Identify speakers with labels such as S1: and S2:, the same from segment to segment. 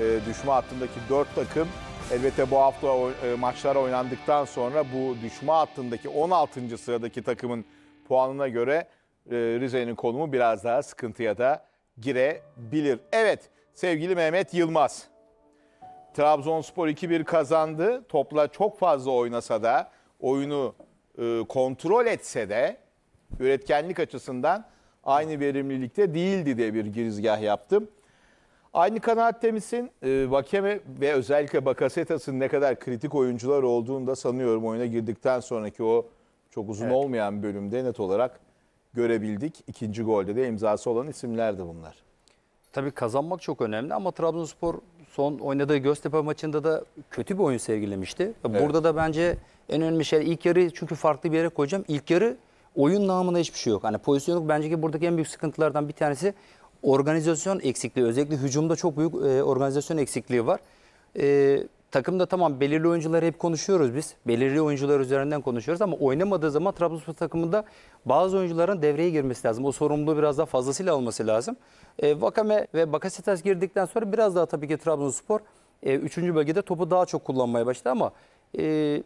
S1: e, düşme hattındaki 4 takım elbette bu hafta o, e, maçlar oynandıktan sonra bu düşme hattındaki 16. sıradaki takımın puanına göre e, Rize'nin konumu biraz daha sıkıntıya da girebilir. Evet sevgili Mehmet Yılmaz. Trabzonspor 2-1 kazandı. Topla çok fazla oynasa da, oyunu e, kontrol etse de üretkenlik açısından aynı verimlilikte değildi diye bir girizgah yaptım. Aynı kanaatte misin? E, ee, Vakeme ve özellikle Bakasetas'ın ne kadar kritik oyuncular olduğunu da sanıyorum oyuna girdikten sonraki o çok uzun evet. olmayan bölümde net olarak görebildik.
S2: İkinci golde de imzası olan isimlerdi bunlar. Tabii kazanmak çok önemli ama Trabzonspor son oynadığı Göztepe maçında da kötü bir oyun sergilemişti. Evet. Burada da bence en önemli şey ilk yarı çünkü farklı bir yere koyacağım. İlk yarı oyun namına hiçbir şey yok. Hani pozisyon Bence ki buradaki en büyük sıkıntılardan bir tanesi Organizasyon eksikliği özellikle hücumda çok büyük e, organizasyon eksikliği var. E, takımda tamam belirli oyuncuları hep konuşuyoruz biz. Belirli oyuncular üzerinden konuşuyoruz ama oynamadığı zaman Trabzonspor takımında bazı oyuncuların devreye girmesi lazım. O sorumluluğu biraz daha fazlasıyla alması lazım. E, Vakame ve Bakasetas girdikten sonra biraz daha tabii ki Trabzonspor 3. E, bölgede topu daha çok kullanmaya başladı ama e,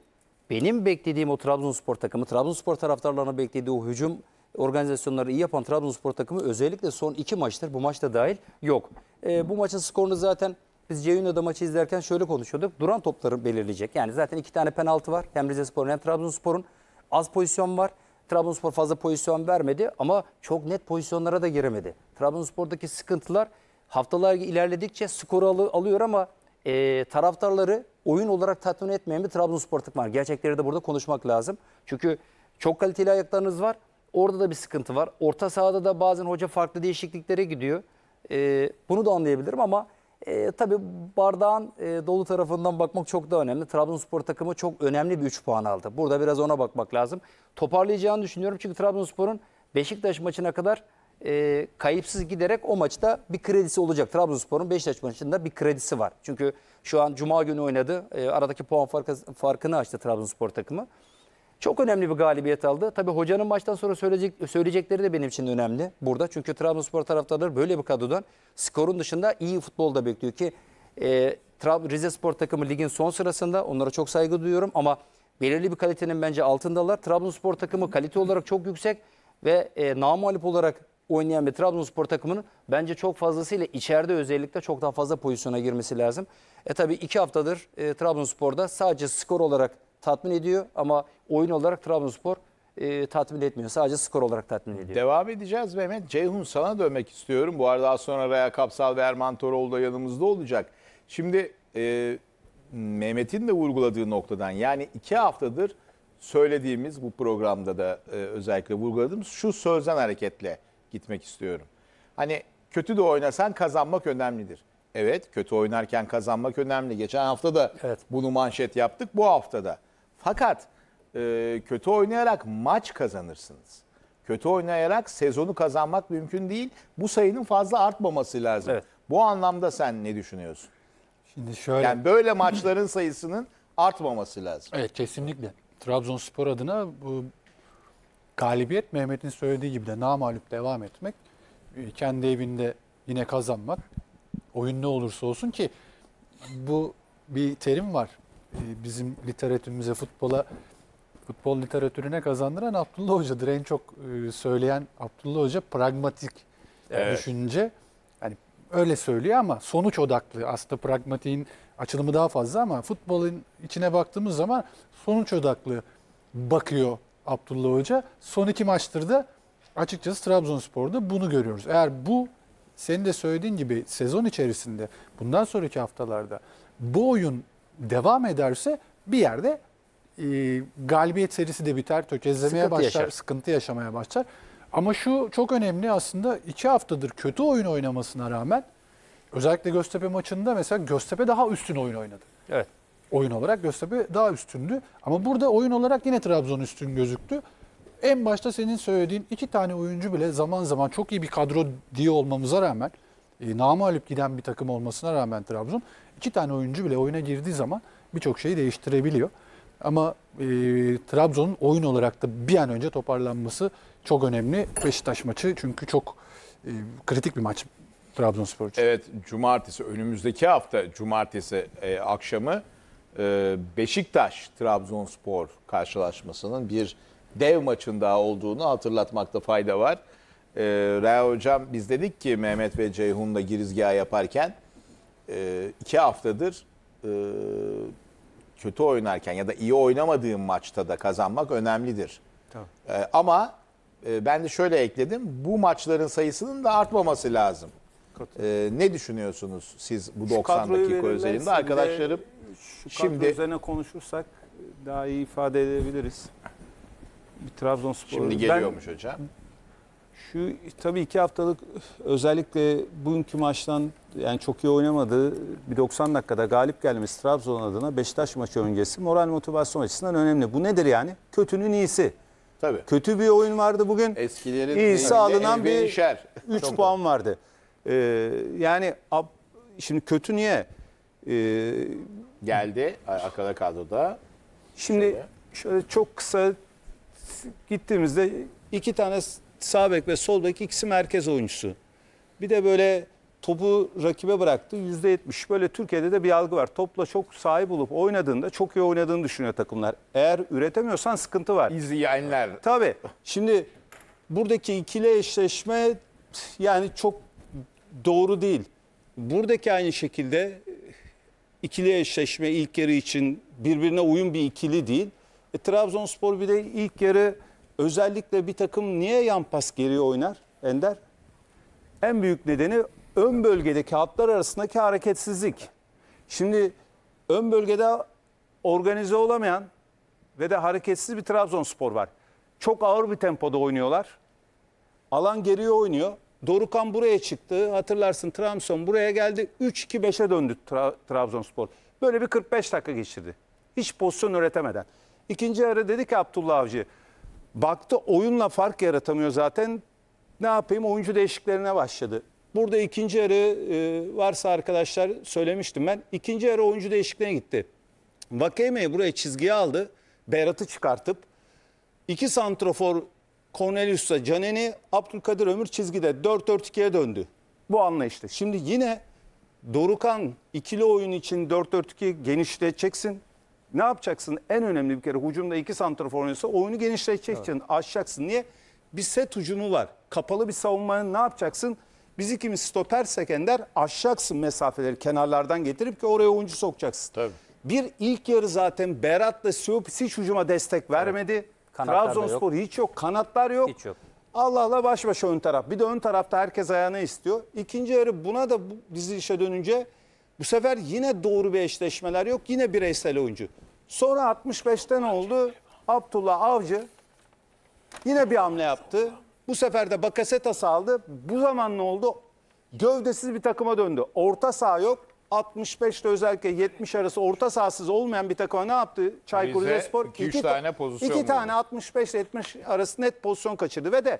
S2: benim beklediğim o Trabzonspor takımı, Trabzonspor taraftarlarına beklediği o hücum organizasyonları iyi yapan Trabzonspor takımı özellikle son iki maçtır bu maçta dahil yok. E, bu maçın skorunu zaten biz Ceyhun'da maçı izlerken şöyle konuşuyorduk. Duran topları belirleyecek. Yani zaten iki tane penaltı var. Hem Rizespor'un hem Trabzonspor'un. Az pozisyon var. Trabzonspor fazla pozisyon vermedi ama çok net pozisyonlara da giremedi. Trabzonspor'daki sıkıntılar haftalar ilerledikçe skoru al alıyor ama e, taraftarları oyun olarak tatmin etmeyen bir Trabzonspor takımı var. Gerçekleri de burada konuşmak lazım. Çünkü çok kaliteli ayaklarınız var Orada da bir sıkıntı var. Orta sahada da bazen hoca farklı değişikliklere gidiyor. E, bunu da anlayabilirim ama e, tabii bardağın e, dolu tarafından bakmak çok da önemli. Trabzonspor takımı çok önemli bir 3 puan aldı. Burada biraz ona bakmak lazım. Toparlayacağını düşünüyorum çünkü Trabzonspor'un Beşiktaş maçına kadar e, kayıpsız giderek o maçta bir kredisi olacak. Trabzonspor'un Beşiktaş maçında bir kredisi var. Çünkü şu an Cuma günü oynadı. E, aradaki puan farkı, farkını açtı Trabzonspor takımı. Çok önemli bir galibiyet aldı. Tabii hocanın maçtan sonra söyleyecek, söyleyecekleri de benim için önemli burada. Çünkü Trabzonspor taraftarları böyle bir kadrodan skorun dışında iyi futbol da bekliyor ki e, Rize Spor takımı ligin son sırasında onlara çok saygı duyuyorum ama belirli bir kalitenin bence altındalar. Trabzonspor takımı kalite olarak çok yüksek ve e, namalip olarak oynayan bir Trabzonspor takımının bence çok fazlasıyla içeride özellikle çok daha fazla pozisyona girmesi lazım. E tabi iki haftadır e, Trabzonspor'da sadece skor olarak tatmin ediyor ama oyun olarak Trabzonspor e, tatmin etmiyor. Sadece skor olarak tatmin ediyor.
S1: Devam edeceğiz Mehmet. Ceyhun sana dönmek istiyorum. Bu arada az sonra Raya Kapsal ve Erman Toroğlu da yanımızda olacak. Şimdi e, Mehmet'in de vurguladığı noktadan yani iki haftadır söylediğimiz bu programda da e, özellikle vurguladığımız şu sözden hareketle gitmek istiyorum. Hani kötü de oynasan kazanmak önemlidir. Evet kötü oynarken kazanmak önemli. Geçen hafta da evet. bunu manşet yaptık bu hafta da. Fakat e, kötü oynayarak maç kazanırsınız. Kötü oynayarak sezonu kazanmak mümkün değil. Bu sayının fazla artmaması lazım. Evet. Bu anlamda sen ne düşünüyorsun?
S3: Şimdi şöyle Yani
S1: böyle maçların sayısının artmaması lazım.
S3: Evet kesinlikle. Trabzonspor adına bu galibiyet Mehmet'in söylediği gibi de namalüp devam etmek, e, kendi evinde yine kazanmak, oyun ne olursa olsun ki bu bir terim var. Ee, bizim literatürümüze, futbola, futbol literatürüne kazandıran Abdullah Hoca'dır. En çok e, söyleyen Abdullah Hoca pragmatik evet. düşünce. Yani öyle söylüyor ama sonuç odaklı. Aslında pragmatiğin açılımı daha fazla ama futbolun içine baktığımız zaman sonuç odaklı bakıyor Abdullah Hoca. Son iki maçtır da açıkçası Trabzonspor'da bunu görüyoruz. Eğer bu senin de söylediğin gibi sezon içerisinde bundan sonraki haftalarda bu oyun devam ederse bir yerde e, galibiyet serisi de biter, tökezlemeye sıkıntı başlar, yaşar. sıkıntı yaşamaya başlar. Ama şu çok önemli aslında iki haftadır kötü oyun oynamasına rağmen özellikle Göztepe maçında mesela Göztepe daha üstün oyun oynadı. Evet. Oyun olarak Göztepe daha üstündü. Ama burada oyun olarak yine Trabzon üstün gözüktü. En başta senin söylediğin iki tane oyuncu bile zaman zaman çok iyi bir kadro diye olmamıza rağmen e, namağlup giden bir takım olmasına rağmen Trabzon iki tane oyuncu bile oyuna girdiği zaman birçok şeyi değiştirebiliyor. Ama e, Trabzon'un oyun olarak da bir an önce toparlanması çok önemli. Beşiktaş maçı çünkü çok e, kritik bir maç Trabzonspor için.
S1: Evet, cumartesi önümüzdeki hafta cumartesi e, akşamı e, Beşiktaş Trabzonspor karşılaşmasının bir dev maçın daha olduğunu hatırlatmakta fayda var. E, ee, Rea Hocam biz dedik ki Mehmet ve Ceyhun'la girizgah yaparken e, iki haftadır e, kötü oynarken ya da iyi oynamadığım maçta da kazanmak önemlidir. Tamam. E, ama e, ben de şöyle ekledim. Bu maçların sayısının da artmaması lazım. E, ne düşünüyorsunuz siz bu şu 90 dakika özelinde? Arkadaşlarım şu şimdi üzerine
S4: konuşursak daha iyi ifade edebiliriz. Bir Trabzonspor. Şimdi geliyormuş ben, hocam. Şu tabii iki haftalık özellikle bugünkü maçtan yani çok iyi oynamadığı bir 90 dakikada galip gelmesi Trabzon adına Beşiktaş maçı öncesi moral motivasyon açısından önemli. Bu nedir yani? Kötünün iyisi. Tabii. Kötü bir oyun vardı bugün.
S3: Eskilerin iyisi alınan bir işer.
S4: 3 çok puan vardı. Ee, yani şimdi kötü niye?
S1: Ee, Geldi akada kadroda.
S4: Şimdi şöyle. şöyle çok kısa gittiğimizde iki tane sağ bek ve sol bek ikisi merkez oyuncusu. Bir de böyle topu rakibe bıraktı. Yüzde yetmiş. Böyle Türkiye'de de bir algı var. Topla çok sahip olup oynadığında çok iyi oynadığını düşünüyor takımlar. Eğer üretemiyorsan sıkıntı var. İzleyenler. Tabii. Şimdi buradaki ikili eşleşme yani çok doğru değil. Buradaki aynı şekilde e, ikili eşleşme ilk yarı için birbirine uyum bir ikili değil. E, Trabzonspor bir de ilk yarı özellikle bir takım niye yan pas geriye oynar Ender? En büyük nedeni ön bölgedeki hatlar arasındaki hareketsizlik. Şimdi ön bölgede organize olamayan ve de hareketsiz bir Trabzonspor var. Çok ağır bir tempoda oynuyorlar. Alan geriye oynuyor. Dorukan buraya çıktı. Hatırlarsın Trabzon buraya geldi. 3-2-5'e döndü Tra Trabzonspor. Böyle bir 45 dakika geçirdi. Hiç pozisyon üretemeden. İkinci yarı dedi ki Abdullah Avcı Baktı oyunla fark yaratamıyor zaten. Ne yapayım oyuncu değişiklerine başladı. Burada ikinci yarı e, varsa arkadaşlar söylemiştim ben. İkinci yarı oyuncu değişikliğine gitti. Vakeme'yi buraya çizgiye aldı. Berat'ı çıkartıp iki santrofor Cornelius'a Caneni, Abdülkadir Ömür çizgide 4-4-2'ye döndü. Bu anlayışta. Şimdi yine Dorukan ikili oyun için 4-4-2 genişleteceksin. Ne yapacaksın? En önemli bir kere hücumda iki santrafor oynuyorsa oyunu genişleteceksin, evet. açacaksın. Niye? Bir set ucunu var. Kapalı bir savunmanın ne yapacaksın? Biz ikimiz stopersek Ender aşacaksın mesafeleri kenarlardan getirip ki oraya oyuncu sokacaksın. Tabii. Bir ilk yarı zaten Berat'la Siopis hiç hücuma destek vermedi. Evet. Kanatlar Trabzonspor yok. hiç yok. Kanatlar yok. Hiç yok. Allah'la baş başa ön taraf. Bir de ön tarafta herkes ayağını istiyor. İkinci yarı buna da bu dizi işe dönünce bu sefer yine doğru bir eşleşmeler yok. Yine bireysel oyuncu. Sonra 65'ten oldu? Abdullah Avcı yine bir hamle yaptı. Bu sefer de Bakaseta aldı. Bu zaman ne oldu? Gövdesiz bir takıma döndü. Orta saha yok. 65'te özellikle 70 arası orta sahasız olmayan bir takıma ne yaptı? Çaykur Rizespor 2 tane pozisyon. 2 tane 65 ile 70 arası net pozisyon kaçırdı ve de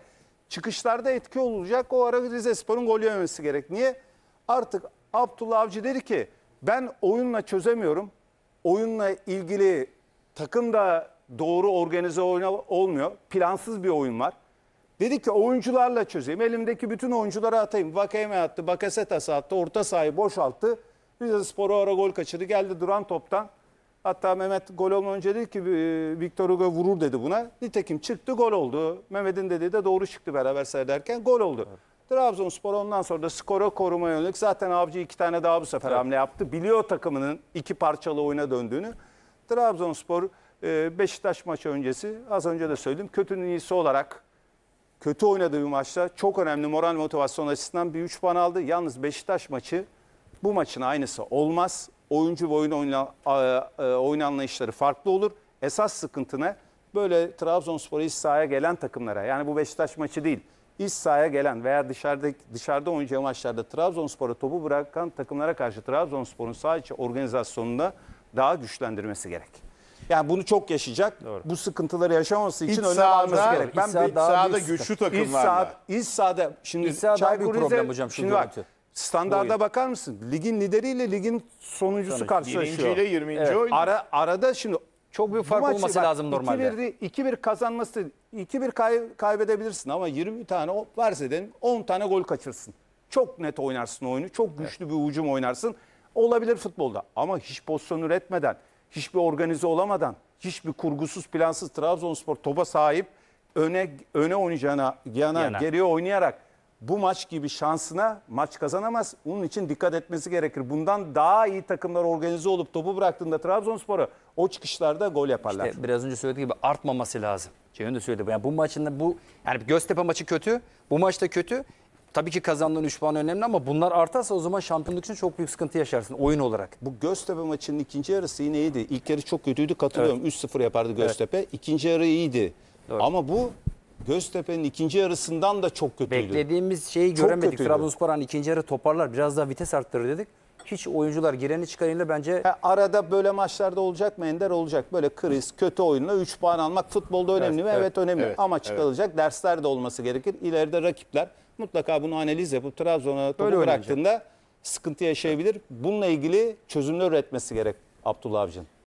S4: çıkışlarda etki olacak. O ara Rizespor'un gol yememesi gerek. Niye? Artık Abdullah Avcı dedi ki ben oyunla çözemiyorum. Oyunla ilgili takım da doğru organize olmuyor. Plansız bir oyun var. Dedi ki oyuncularla çözeyim. Elimdeki bütün oyuncuları atayım. Vakayeme attı, Bakasetas attı, orta sahayı boşalttı. Rize Spor'u ara gol kaçırdı. Geldi duran toptan. Hatta Mehmet gol olmadan önce dedi ki Victor Hugo vurur dedi buna. Nitekim çıktı gol oldu. Mehmet'in dediği de doğru çıktı beraber seyrederken gol oldu. Evet. Trabzonspor ondan sonra da skora koruma yönelik zaten Avcı iki tane daha bu sefer hamle yaptı. Biliyor takımının iki parçalı oyuna döndüğünü. Trabzonspor e, Beşiktaş maçı öncesi az önce de söyledim kötünün iyisi olarak kötü oynadığı bir maçta çok önemli moral motivasyon açısından bir 3 puan aldı. Yalnız Beşiktaş maçı bu maçın aynısı olmaz. Oyuncu ve oyun, oyna, e, oyun anlayışları farklı olur. Esas sıkıntı ne? Böyle Trabzonspor'a iç sahaya gelen takımlara yani bu Beşiktaş maçı değil iç sahaya gelen veya dışarıda dışarıda oynayacağı maçlarda Trabzonspor'a topu bırakan takımlara karşı Trabzonspor'un saha organizasyonunda daha güçlendirmesi gerek. Yani bunu çok yaşayacak. Doğru. Bu sıkıntıları yaşaması için öne alması gerek. Ben iç saha daha sahada güçlü takımlar iç saha, iç sahada şimdi iç sahada Çaykur bir problem hocam şu şimdi görüntü. standarda bakar mısın? Ligin lideriyle ligin sonuncusu Sonuç. karşılaşıyor. 1. ile 20. Evet. Ara, arada şimdi çok büyük fark maçı olması bak, lazım normalde. 2-1 kazanması 2-1 kay, kaybedebilirsin ama 20 tane o- varsa dedim 10 tane gol kaçırsın. Çok net oynarsın oyunu. Çok güçlü bir hücum oynarsın. Olabilir futbolda ama hiç pozisyon üretmeden, hiçbir organize olamadan, hiçbir kurgusuz plansız Trabzonspor topa sahip öne öne oynayacağına yana, Yana. geriye oynayarak bu maç gibi şansına maç kazanamaz. Onun için dikkat etmesi gerekir. Bundan daha
S2: iyi takımlar organize olup topu bıraktığında Trabzonspor'a o çıkışlarda gol yaparlar. İşte biraz önce söylediği gibi artmaması lazım. Ceyhun de söyledi. Yani bu maçında bu yani Göztepe maçı kötü. Bu maçta kötü. Tabii ki kazandığın 3 puan önemli ama bunlar artarsa o zaman şampiyonluk için çok büyük sıkıntı yaşarsın oyun olarak.
S4: Bu Göztepe maçının ikinci yarısı yine iyiydi. İlk yarı çok kötüydü katılıyorum. Evet. 3-0 yapardı Göztepe.
S2: Evet. İkinci yarı iyiydi. Doğru. Ama bu Göztepe'nin ikinci yarısından da çok kötüydü. Beklediğimiz şeyi çok göremedik. Kötüydü. Trabzonspor hani ikinci yarı toparlar. Biraz daha vites arttırır dedik. Hiç oyuncular gireni çıkarıyla bence... Ha, e, arada böyle maçlarda olacak mı Ender? Olacak. Böyle kriz, kötü oyunla 3
S4: puan almak futbolda önemli evet, mi? Evet, evet önemli. Evet, Ama çıkarılacak evet. dersler de olması gerekir. İleride rakipler mutlaka bunu analiz yapıp Trabzon'a topu bıraktığında oynayacak. sıkıntı yaşayabilir. Bununla ilgili
S1: çözümler üretmesi gerek Abdullah Avcı'nın.